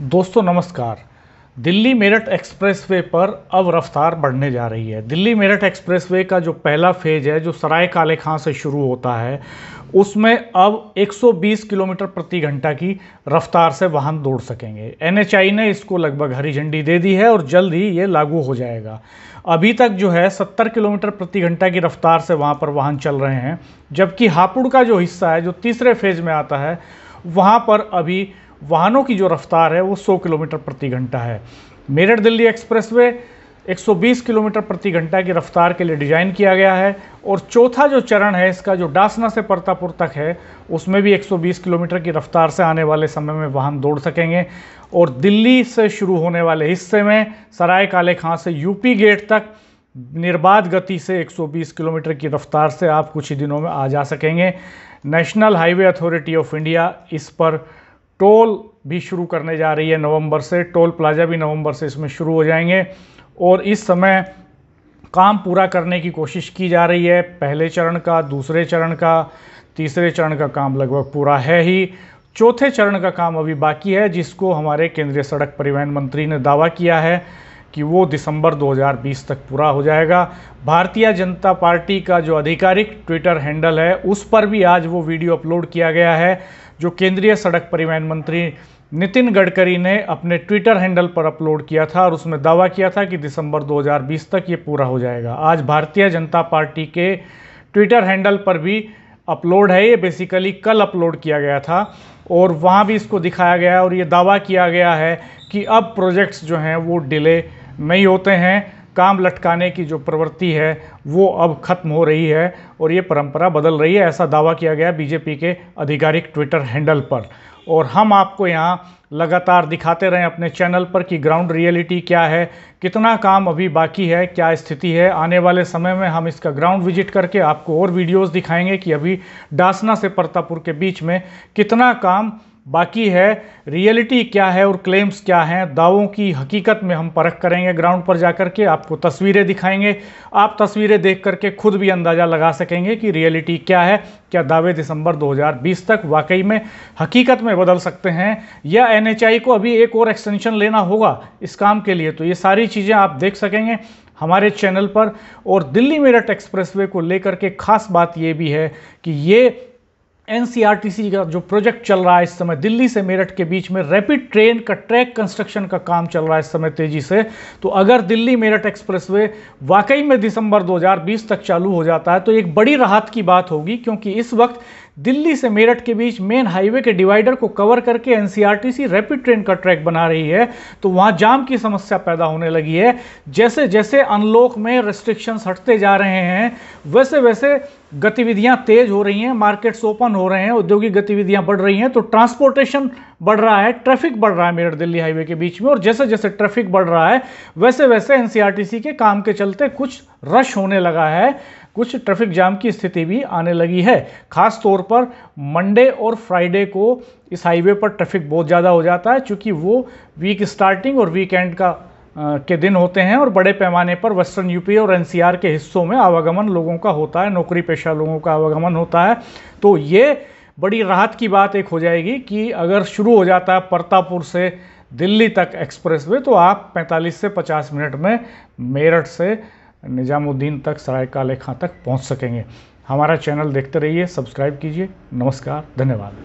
दोस्तों नमस्कार दिल्ली मेरठ एक्सप्रेसवे पर अब रफ्तार बढ़ने जा रही है दिल्ली मेरठ एक्सप्रेसवे का जो पहला फेज है जो सराय काले खां से शुरू होता है उसमें अब 120 किलोमीटर प्रति घंटा की रफ्तार से वाहन दौड़ सकेंगे एन ने इसको लगभग हरी झंडी दे दी है और जल्द ही ये लागू हो जाएगा अभी तक जो है 70 किलोमीटर प्रति घंटा की रफ्तार से वहाँ पर वाहन चल रहे हैं जबकि हापुड़ का जो हिस्सा है जो तीसरे फेज में आता है वहाँ पर अभी वाहनों की जो रफ्तार है वो 100 किलोमीटर प्रति घंटा है मेरठ दिल्ली एक्सप्रेसवे 120 किलोमीटर प्रति घंटा की रफ्तार के लिए डिज़ाइन किया गया है और चौथा जो चरण है इसका जो डासना से परतापुर तक है उसमें भी 120 किलोमीटर की रफ्तार से आने वाले समय में वाहन दौड़ सकेंगे और दिल्ली से शुरू होने वाले हिस्से में सराय काले खां से यूपी गेट तक निर्बाध गति से 120 किलोमीटर की रफ्तार से आप कुछ ही दिनों में आ जा सकेंगे national highway authority of India इस पर टोल भी शुरू करने जा रही है नवंबर से टोल प्लाजा भी नवंबर से इसमें शुरू हो जाएंगे और इस समय काम पूरा करने की कोशिश की जा रही है पहले चरण का दूसरे चरण का तीसरे चरण का काम लगभग पूरा है ही चौथे चरण का काम अभी बाकी है जिसको हमारे केंद्रीय सड़क परिवहन मंत्री ने दावा किया है कि वो दिसंबर 2020 तक पूरा हो जाएगा भारतीय जनता पार्टी का जो आधिकारिक ट्विटर हैंडल है उस पर भी आज वो वीडियो अपलोड किया गया है जो केंद्रीय सड़क परिवहन मंत्री नितिन गडकरी ने अपने ट्विटर हैंडल पर अपलोड किया था और उसमें दावा किया था कि दिसंबर 2020 तक ये पूरा हो जाएगा आज भारतीय जनता पार्टी के ट्विटर हैंडल पर भी अपलोड है ये बेसिकली कल अपलोड किया गया था और वहाँ भी इसको दिखाया गया और ये दावा किया गया है कि अब प्रोजेक्ट्स जो हैं वो डिले नहीं होते हैं काम लटकाने की जो प्रवृत्ति है वो अब खत्म हो रही है और ये परंपरा बदल रही है ऐसा दावा किया गया बीजेपी के आधिकारिक ट्विटर हैंडल पर और हम आपको यहाँ लगातार दिखाते रहें अपने चैनल पर कि ग्राउंड रियलिटी क्या है कितना काम अभी बाकी है क्या स्थिति है आने वाले समय में हम इसका ग्राउंड विजिट करके आपको और वीडियोस दिखाएंगे कि अभी डासना से परतापुर के बीच में कितना काम बाकी है रियलिटी क्या है और क्लेम्स क्या हैं दावों की हकीकत में हम परख करेंगे ग्राउंड पर जा कर के आपको तस्वीरें दिखाएंगे आप तस्वीरें देख करके खुद भी अंदाज़ा लगा सकेंगे कि रियलिटी क्या है क्या दावे दिसंबर 2020 तक वाकई में हकीकत में बदल सकते हैं या एन को अभी एक और एक्सटेंशन लेना होगा इस काम के लिए तो ये सारी चीज़ें आप देख सकेंगे हमारे चैनल पर और दिल्ली मेरठ एक्सप्रेस को लेकर के खास बात ये भी है कि ये एनसीईआरटीसी का जो प्रोजेक्ट चल रहा है इस समय दिल्ली से मेरठ के बीच में रैपिड ट्रेन का ट्रैक कंस्ट्रक्शन का काम चल रहा है इस समय तेजी से तो अगर दिल्ली मेरठ एक्सप्रेसवे वाकई में दिसंबर 2020 तक चालू हो जाता है तो एक बड़ी राहत की बात होगी क्योंकि इस वक्त दिल्ली से मेरठ के बीच मेन हाईवे के डिवाइडर को कवर करके एनसीआरटीसी रैपिड ट्रेन का ट्रैक बना रही है तो वहाँ जाम की समस्या पैदा होने लगी है जैसे जैसे अनलॉक में रेस्ट्रिक्शंस हटते जा रहे हैं वैसे वैसे गतिविधियां तेज हो रही हैं मार्केट्स ओपन हो रहे हैं औद्योगिक गतिविधियां बढ़ रही हैं तो ट्रांसपोर्टेशन बढ़ रहा है ट्रैफिक बढ़ रहा है मेरठ दिल्ली हाईवे के बीच में और जैसे जैसे ट्रैफिक बढ़ रहा है वैसे वैसे एनसीआरटीसी के काम के चलते कुछ रश होने लगा है कुछ ट्रैफिक जाम की स्थिति भी आने लगी है खास तौर पर मंडे और फ्राइडे को इस हाईवे पर ट्रैफिक बहुत ज़्यादा हो जाता है चूँकि वो वीक स्टार्टिंग और वीकेंड का के दिन होते हैं और बड़े पैमाने पर वेस्टर्न यूपी और एनसीआर के हिस्सों में आवागमन लोगों का होता है नौकरी पेशा लोगों का आवागमन होता है तो ये बड़ी राहत की बात एक हो जाएगी कि अगर शुरू हो जाता है परतापुर से दिल्ली तक एक्सप्रेसवे तो आप 45 से 50 मिनट में मेरठ से निज़ामुद्दीन तक सराय खां तक पहुँच सकेंगे हमारा चैनल देखते रहिए सब्सक्राइब कीजिए नमस्कार धन्यवाद